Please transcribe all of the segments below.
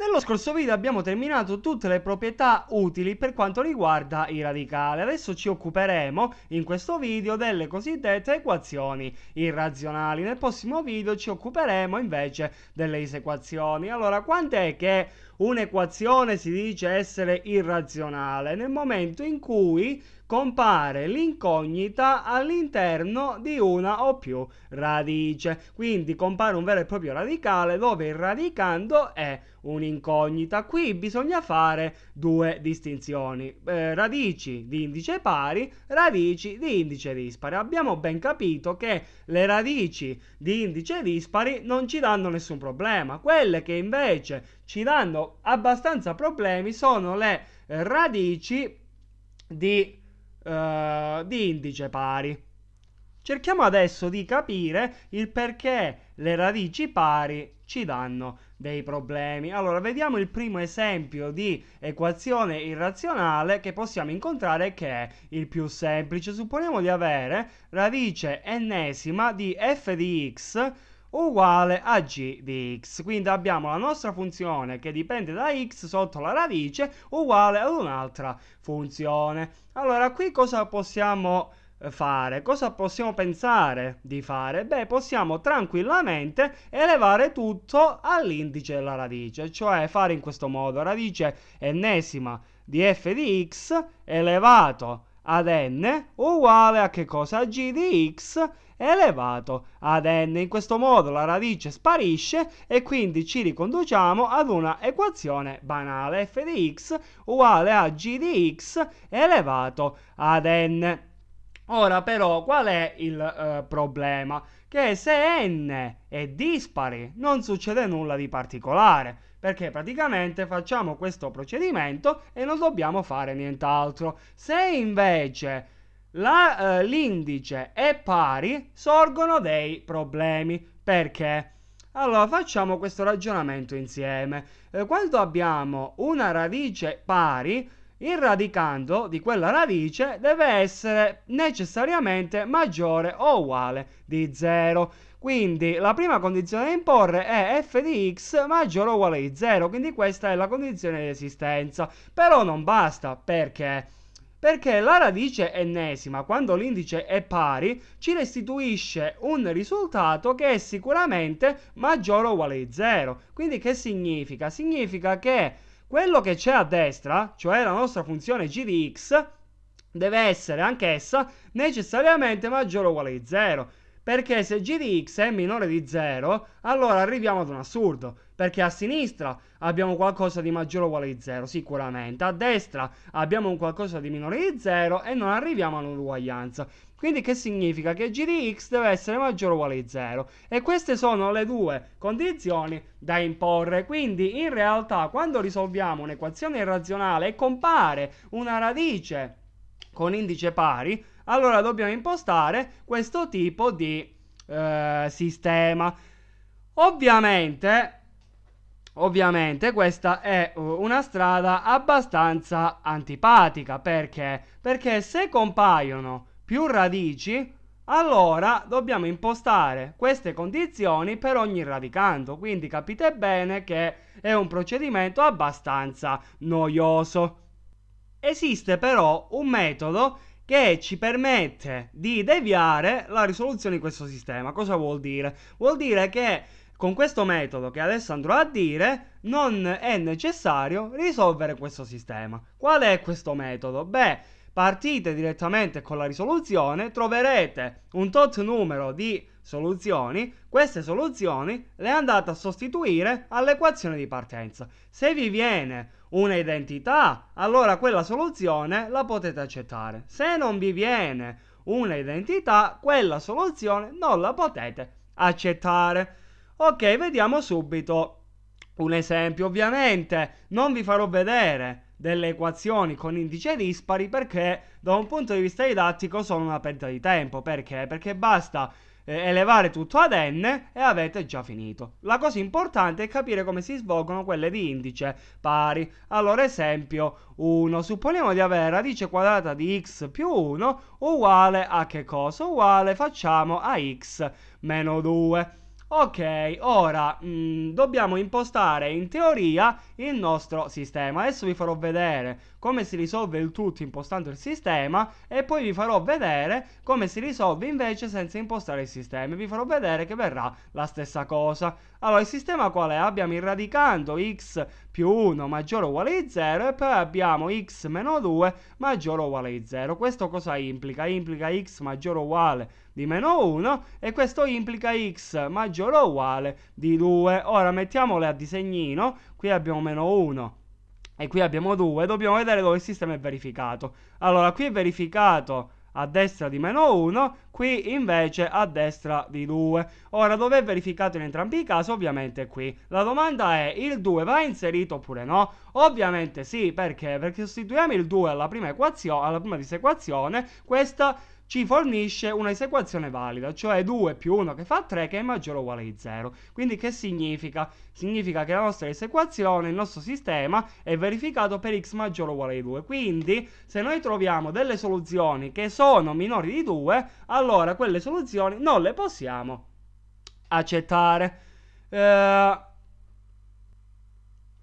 Nello scorso video abbiamo terminato tutte le proprietà utili per quanto riguarda i radicali, adesso ci occuperemo in questo video delle cosiddette equazioni irrazionali, nel prossimo video ci occuperemo invece delle isequazioni. Allora, quant'è che un'equazione si dice essere irrazionale? Nel momento in cui compare l'incognita all'interno di una o più radice. Quindi compare un vero e proprio radicale dove il radicando è un'incognita. Qui bisogna fare due distinzioni, eh, radici di indice pari, radici di indice dispari. Abbiamo ben capito che le radici di indice dispari non ci danno nessun problema, quelle che invece ci danno abbastanza problemi sono le radici di uh, di indice pari. Cerchiamo adesso di capire il perché le radici pari ci danno dei problemi. Allora, vediamo il primo esempio di equazione irrazionale che possiamo incontrare che è il più semplice. Supponiamo di avere radice ennesima di f di x uguale a g di x. Quindi abbiamo la nostra funzione che dipende da x sotto la radice uguale ad un'altra funzione. Allora, qui cosa possiamo eh, fare? Cosa possiamo pensare di fare? Beh, possiamo tranquillamente elevare tutto all'indice della radice, cioè fare in questo modo radice ennesima di f di x elevato ad n uguale a che cosa? g di x elevato ad n. In questo modo la radice sparisce e quindi ci riconduciamo ad una equazione banale f di x uguale a g di x elevato ad n. Ora però qual è il eh, problema? Che se n è dispari non succede nulla di particolare, perché praticamente facciamo questo procedimento e non dobbiamo fare nient'altro. Se invece la, eh, l'indice è pari, sorgono dei problemi. Perché? Allora, facciamo questo ragionamento insieme. Eh, quando abbiamo una radice pari, il radicando di quella radice deve essere necessariamente maggiore o uguale di 0. Quindi la prima condizione da imporre è f di x maggiore o uguale di 0, quindi questa è la condizione di esistenza. Però non basta, perché? perché la radice ennesima, quando l'indice è pari, ci restituisce un risultato che è sicuramente maggiore o uguale a 0. Quindi che significa? Significa che quello che c'è a destra, cioè la nostra funzione g di x, deve essere anch'essa necessariamente maggiore o uguale a 0. Perché se g di x è minore di 0, allora arriviamo ad un assurdo. Perché a sinistra abbiamo qualcosa di maggiore o uguale di 0, sicuramente. A destra abbiamo un qualcosa di minore di 0 e non arriviamo all'uguaglianza. Quindi che significa? Che g di x deve essere maggiore o uguale di 0. E queste sono le due condizioni da imporre. Quindi in realtà quando risolviamo un'equazione irrazionale e compare una radice con indice pari, allora dobbiamo impostare questo tipo di eh, sistema. Ovviamente Ovviamente questa è eh, una strada abbastanza antipatica, perché? Perché se compaiono più radici, allora dobbiamo impostare queste condizioni per ogni radicando, quindi capite bene che è un procedimento abbastanza noioso. Esiste però un metodo che ci permette di deviare la risoluzione di questo sistema. Cosa vuol dire? Vuol dire che con questo metodo che adesso andrò a dire non è necessario risolvere questo sistema. Qual è questo metodo? Beh, partite direttamente con la risoluzione, troverete un tot numero di soluzioni, queste soluzioni le andate a sostituire all'equazione di partenza. Se vi viene una identità, allora quella soluzione la potete accettare. Se non vi viene una identità, quella soluzione non la potete accettare. Ok, vediamo subito un esempio. Ovviamente non vi farò vedere delle equazioni con indice dispari perché da un punto di vista didattico sono una perdita di tempo. Perché? Perché basta eh, elevare tutto ad n e avete già finito. La cosa importante è capire come si svolgono quelle di indice pari. Allora, esempio 1. Supponiamo di avere radice quadrata di x più 1 uguale a che cosa? Uguale facciamo a x meno 2. Ok, ora mh, mm, dobbiamo impostare in teoria il nostro sistema. Adesso vi farò vedere come si risolve il tutto impostando il sistema e poi vi farò vedere come si risolve invece senza impostare il sistema. Vi farò vedere che verrà la stessa cosa. Allora, il sistema qual è? Abbiamo il radicando x più 1 maggiore o uguale di 0 e poi abbiamo x meno 2 maggiore o uguale di 0. Questo cosa implica? Implica x maggiore o uguale di meno 1 e questo implica x maggiore o uguale di 2. Ora mettiamole a disegnino, qui abbiamo meno 1 e qui abbiamo 2, dobbiamo vedere dove il sistema è verificato. Allora, qui è verificato a destra di meno 1, qui invece a destra di 2. Ora, dove è verificato in entrambi i casi? Ovviamente qui. La domanda è, il 2 va inserito oppure no? Ovviamente sì, perché? Perché sostituiamo il 2 alla prima, alla prima disequazione, questa ci fornisce un'esequazione valida, cioè 2 più 1 che fa 3 che è maggiore o uguale di 0. Quindi che significa? Significa che la nostra esequazione, il nostro sistema è verificato per x maggiore o uguale di 2. Quindi se noi troviamo delle soluzioni che sono minori di 2, allora quelle soluzioni non le possiamo accettare. Eh,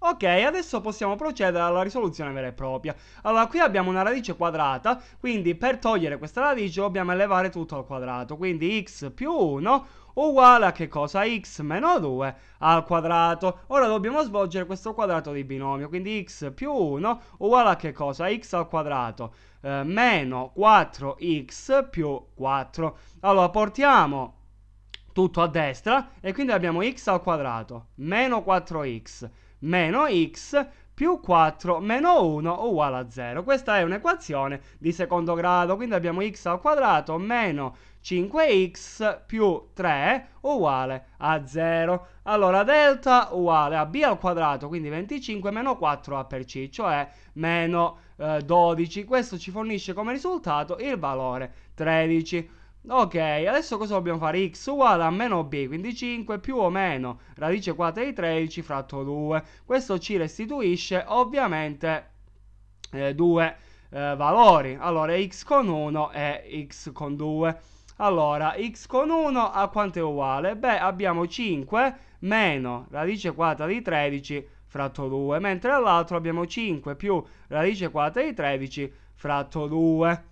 Ok, adesso possiamo procedere alla risoluzione vera e propria. Allora, qui abbiamo una radice quadrata, quindi per togliere questa radice dobbiamo elevare tutto al quadrato. Quindi x più 1 uguale a che cosa? x meno 2 al quadrato. Ora dobbiamo svolgere questo quadrato di binomio, quindi x più 1 uguale a che cosa? x al quadrato eh, meno 4x più 4. Allora, portiamo tutto a destra e quindi abbiamo x al quadrato meno 4x meno x più 4 meno 1 uguale a 0. Questa è un'equazione di secondo grado, quindi abbiamo x al quadrato meno 5x più 3 uguale a 0. Allora delta uguale a b al quadrato, quindi 25 meno 4a per c, cioè meno eh, 12. Questo ci fornisce come risultato il valore 13. Ok, adesso cosa dobbiamo fare? x uguale a meno b, quindi 5 più o meno radice quadra di 13 fratto 2. Questo ci restituisce ovviamente eh, due eh, valori. Allora, x con 1 e x con 2. Allora, x con 1 a quanto è uguale? Beh, abbiamo 5 meno radice quadra di 13 fratto 2, mentre all'altro abbiamo 5 più radice quadra di 13 fratto 2.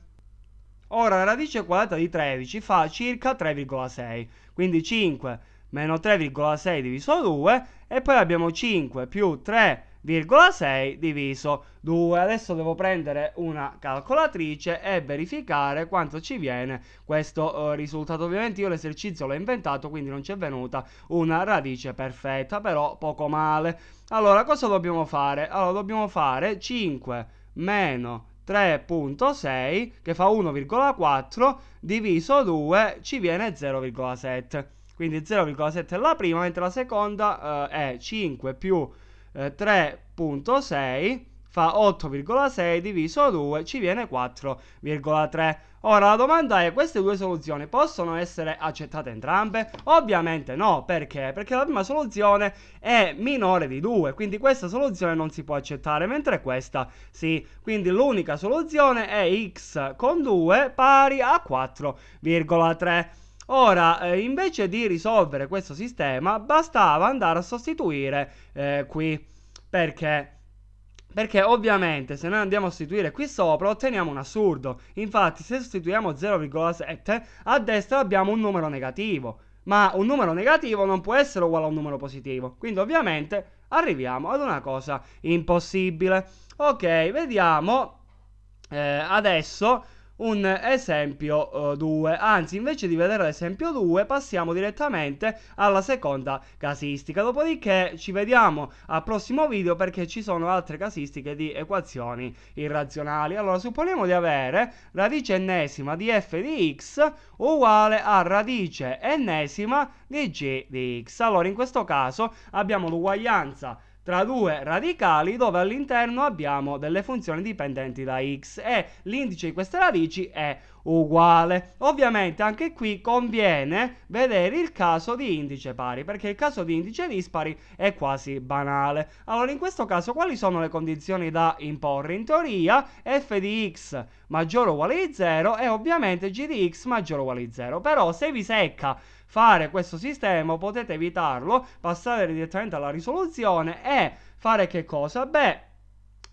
Ora la radice quadrata di 13 fa circa 3,6, quindi 5 meno 3,6 diviso 2 e poi abbiamo 5 più 3,6 diviso 2. Adesso devo prendere una calcolatrice e verificare quanto ci viene questo eh, risultato. Ovviamente io l'esercizio l'ho inventato, quindi non ci è venuta una radice perfetta, però poco male. Allora, cosa dobbiamo fare? Allora, dobbiamo fare 5 meno 3.6 che fa 1,4 diviso 2 ci viene 0,7 quindi 0,7 è la prima mentre la seconda eh, è 5 più eh, 3.6 fa 8,6 diviso 2 ci viene 4,3. Ora la domanda è, queste due soluzioni possono essere accettate entrambe? Ovviamente no, perché? Perché la prima soluzione è minore di 2, quindi questa soluzione non si può accettare, mentre questa sì. Quindi l'unica soluzione è x con 2 pari a 4,3. Ora, eh, invece di risolvere questo sistema, bastava andare a sostituire eh, qui, perché perché ovviamente se noi andiamo a sostituire qui sopra otteniamo un assurdo. Infatti se sostituiamo 0,7 a destra abbiamo un numero negativo. Ma un numero negativo non può essere uguale a un numero positivo. Quindi ovviamente arriviamo ad una cosa impossibile. Ok, vediamo eh, adesso un esempio 2. Uh, eh, Anzi, invece di vedere l'esempio 2, passiamo direttamente alla seconda casistica. Dopodiché ci vediamo al prossimo video perché ci sono altre casistiche di equazioni irrazionali. Allora, supponiamo di avere radice ennesima di f di x uguale a radice ennesima di g di x. Allora, in questo caso abbiamo l'uguaglianza tra due radicali dove all'interno abbiamo delle funzioni dipendenti da x e l'indice di queste radici è uguale. Ovviamente anche qui conviene vedere il caso di indice pari, perché il caso di indice dispari è quasi banale. Allora, in questo caso quali sono le condizioni da imporre? In teoria f di x maggiore o uguale di 0 e ovviamente g di x maggiore o uguale di 0. Però se vi secca fare questo sistema potete evitarlo, passare direttamente alla risoluzione e fare che cosa? Beh,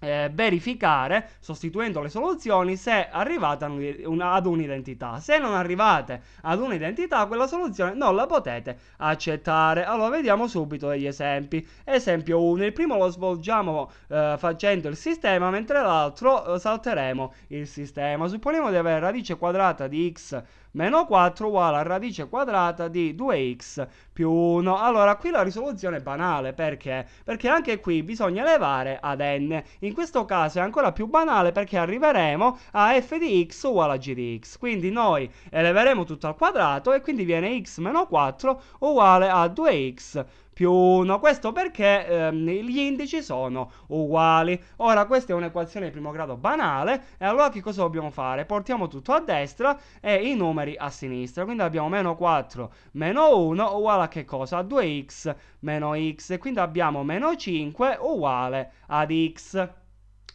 eh, verificare sostituendo le soluzioni se arrivate ad un'identità. Se non arrivate ad un'identità, quella soluzione non la potete accettare. Allora, vediamo subito degli esempi. Esempio 1: il primo lo svolgiamo eh, facendo il sistema, mentre l'altro eh, salteremo il sistema. Supponiamo di avere radice quadrata di x meno 4 uguale a radice quadrata di 2x più 1. Allora, qui la risoluzione è banale, perché? Perché anche qui bisogna elevare ad n. In questo caso è ancora più banale perché arriveremo a f di x uguale a g di x. Quindi noi eleveremo tutto al quadrato e quindi viene x meno 4 uguale a 2x più 1. Questo perché ehm, gli indici sono uguali. Ora, questa è un'equazione di primo grado banale. E allora che cosa dobbiamo fare? Portiamo tutto a destra e i numeri a sinistra. Quindi abbiamo meno 4 meno 1 uguale a che cosa? 2x meno x. Quindi abbiamo meno 5 uguale ad x.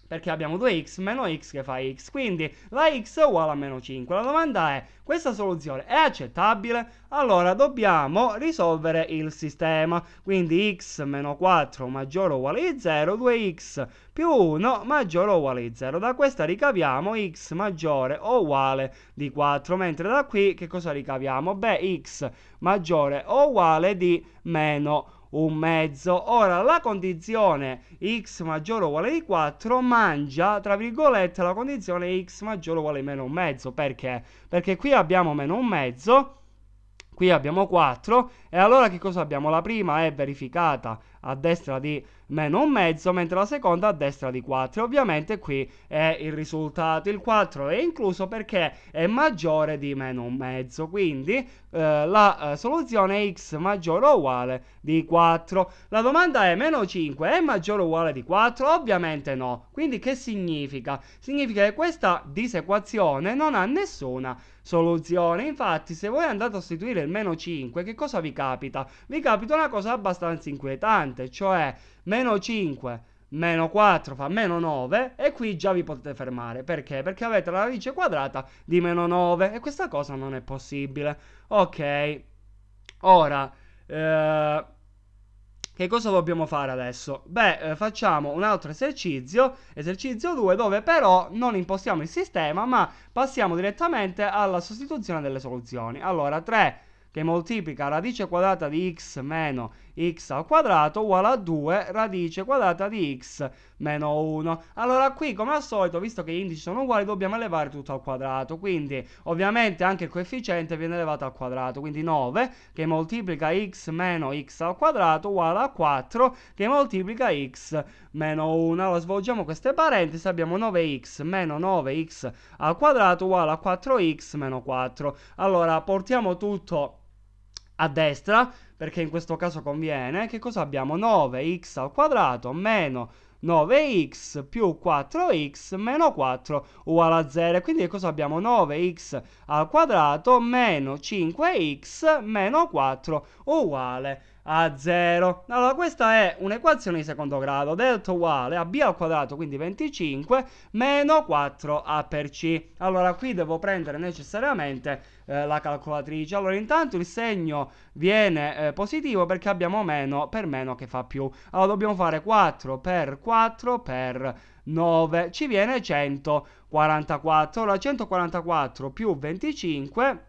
Perché abbiamo 2x meno x che fa x, quindi la x è uguale a meno 5. La domanda è, questa soluzione è accettabile? Allora dobbiamo risolvere il sistema, quindi x meno 4 maggiore o uguale a 0, 2x più 1 maggiore o uguale a 0. Da questa ricaviamo x maggiore o uguale di 4, mentre da qui che cosa ricaviamo? Beh, x maggiore o uguale di meno 4 un mezzo. Ora, la condizione x maggiore o uguale di 4 mangia, tra virgolette, la condizione x maggiore o uguale di meno un mezzo. Perché? Perché qui abbiamo meno un mezzo. Qui abbiamo 4 e allora che cosa abbiamo? La prima è verificata a destra di meno un mezzo, mentre la seconda a destra di 4. Ovviamente qui è il risultato, il 4 è incluso perché è maggiore di meno un mezzo, quindi eh, la eh, soluzione è x maggiore o uguale di 4. La domanda è meno 5 è maggiore o uguale di 4? Ovviamente no. Quindi che significa? Significa che questa disequazione non ha nessuna soluzione. Infatti, se voi andate a sostituire il meno 5, che cosa vi capita? Vi capita una cosa abbastanza inquietante costante, cioè meno 5 meno 4 fa meno 9 e qui già vi potete fermare perché? Perché avete la radice quadrata di meno 9 e questa cosa non è possibile. Ok, ora eh, che cosa dobbiamo fare adesso? Beh, eh, facciamo un altro esercizio, esercizio 2, dove però non impostiamo il sistema ma passiamo direttamente alla sostituzione delle soluzioni. Allora 3 che moltiplica radice quadrata di x meno x al quadrato uguale a 2 radice quadrata di x meno 1. Allora qui come al solito, visto che gli indici sono uguali, dobbiamo elevare tutto al quadrato, quindi ovviamente anche il coefficiente viene elevato al quadrato, quindi 9 che moltiplica x meno x al quadrato uguale a 4 che moltiplica x meno 1. Allora svolgiamo queste parentesi, abbiamo 9x meno 9x al quadrato uguale a 4x meno 4. Allora portiamo tutto a destra, perché in questo caso conviene, che cosa abbiamo? 9x al quadrato meno 9x più 4x meno 4 uguale a 0. Quindi che cosa abbiamo? 9x al quadrato meno 5x meno 4 uguale a 0 a 0. Allora, questa è un'equazione di secondo grado, delta uguale a b al quadrato, quindi 25, meno 4a per c. Allora, qui devo prendere necessariamente eh, la calcolatrice. Allora, intanto il segno viene eh, positivo perché abbiamo meno per meno che fa più. Allora, dobbiamo fare 4 per 4 per 9, ci viene 144. Allora, 144 più 25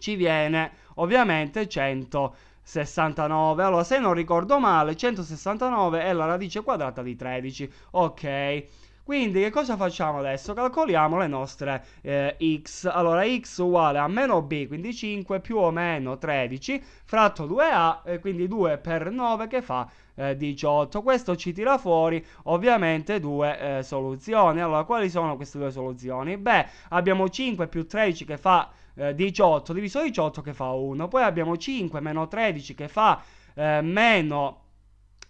ci viene ovviamente 100. 69. Allora, se non ricordo male, 169 è la radice quadrata di 13. Ok. Quindi che cosa facciamo adesso? Calcoliamo le nostre eh, x. Allora x uguale a meno b, quindi 5 più o meno 13, fratto 2a, eh, quindi 2 per 9 che fa eh, 18. Questo ci tira fuori ovviamente due eh, soluzioni. Allora quali sono queste due soluzioni? Beh, abbiamo 5 più 13 che fa 18 eh, 18 diviso 18 che fa 1. Poi abbiamo 5 meno 13 che fa eh, meno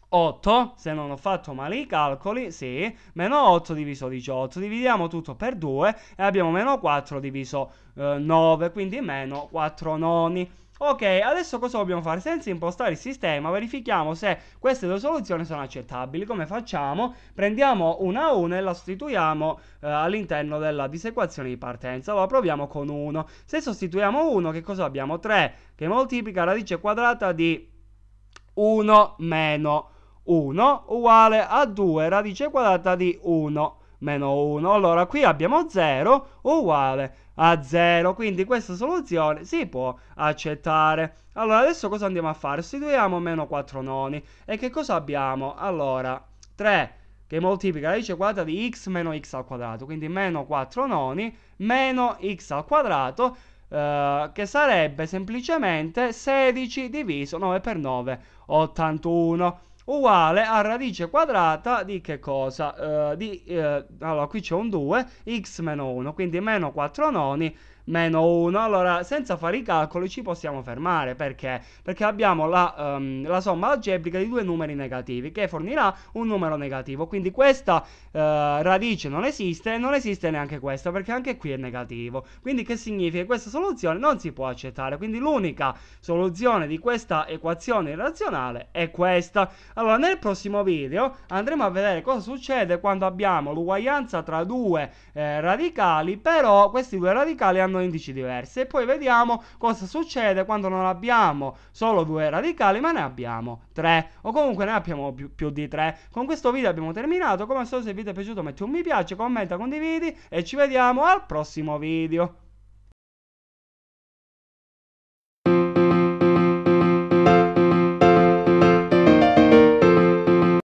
8, se non ho fatto male i calcoli, sì, meno 8 diviso 18, dividiamo tutto per 2 e abbiamo meno 4 diviso eh, 9, quindi meno 4 noni. Ok, adesso cosa dobbiamo fare? Senza impostare il sistema verifichiamo se queste due soluzioni sono accettabili. Come facciamo? Prendiamo una a una e la sostituiamo eh, all'interno della disequazione di partenza. Allora proviamo con 1. Se sostituiamo 1 che cosa abbiamo? 3 che moltiplica radice quadrata di 1 meno 1 uguale a 2 radice quadrata di 1 meno 1. Allora, qui abbiamo 0 uguale a 0, quindi questa soluzione si può accettare. Allora, adesso cosa andiamo a fare? Sostituiamo meno 4 noni. E che cosa abbiamo? Allora, 3 che moltiplica la radice quadrata di x meno x al quadrato, quindi meno 4 noni meno x al quadrato, Uh, che sarebbe semplicemente 16 diviso 9 per 9, 81 uguale a radice quadrata di che cosa? Uh, di, uh, allora, qui c'è un 2, x meno 1, quindi meno 4 noni meno 1. Allora, senza fare i calcoli ci possiamo fermare. Perché? Perché abbiamo la, um, la somma algebrica di due numeri negativi che fornirà un numero negativo. Quindi questa uh, radice non esiste e non esiste neanche questa perché anche qui è negativo. Quindi che significa? Che questa soluzione non si può accettare. Quindi l'unica soluzione di questa equazione irrazionale è questa. Allora, nel prossimo video andremo a vedere cosa succede quando abbiamo l'uguaglianza tra due eh, radicali, però questi due radicali hanno hanno indici diversi. E poi vediamo cosa succede quando non abbiamo solo due radicali, ma ne abbiamo tre. O comunque ne abbiamo più, più di tre. Con questo video abbiamo terminato. Come al solito, se il video è piaciuto, metti un mi piace, commenta, condividi e ci vediamo al prossimo video.